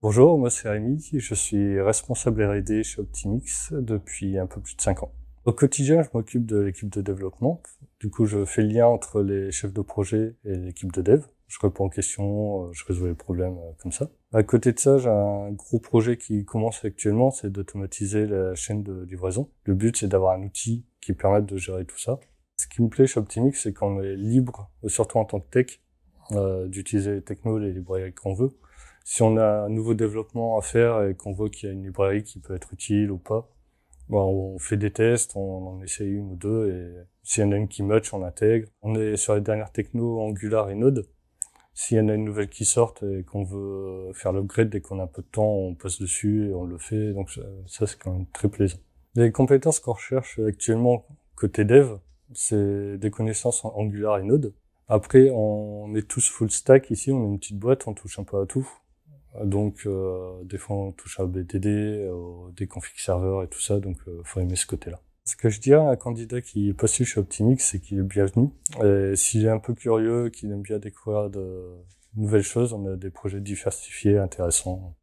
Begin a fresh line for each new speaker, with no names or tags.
Bonjour, moi c'est Rémi, je suis responsable R&D chez Optimix depuis un peu plus de 5 ans. Au quotidien, je m'occupe de l'équipe de développement. Du coup, je fais le lien entre les chefs de projet et l'équipe de dev. Je réponds aux questions, euh, je résous les problèmes euh, comme ça. À côté de ça, j'ai un gros projet qui commence actuellement, c'est d'automatiser la chaîne de livraison. Le but, c'est d'avoir un outil qui permette de gérer tout ça. Ce qui me plaît chez Optimix, c'est qu'on est libre, surtout en tant que tech, euh, d'utiliser les technos, les librairies qu'on veut si on a un nouveau développement à faire et qu'on voit qu'il y a une librairie qui peut être utile ou pas, bon, ben, on fait des tests, on en essaye une ou deux et s'il y en a une qui match, on l'intègre. On est sur les dernières techno Angular et Node. S'il y en a une nouvelle qui sort et qu'on veut faire l'upgrade dès qu'on a un peu de temps, on passe dessus et on le fait. Donc ça, ça c'est quand même très plaisant. Les compétences qu'on recherche actuellement côté dev, c'est des connaissances en Angular et Node. Après, on est tous full stack ici, on est une petite boîte, on touche un peu à tout. Donc, euh, des fois, on touche à BDD, euh, des configs serveurs et tout ça, donc euh, faut aimer ce côté-là. Ce que je dirais à un candidat qui postule chez Optimix, c'est qu'il est bienvenu. Et s'il est un
peu curieux, qu'il aime bien découvrir de nouvelles choses, on a des projets diversifiés, intéressants.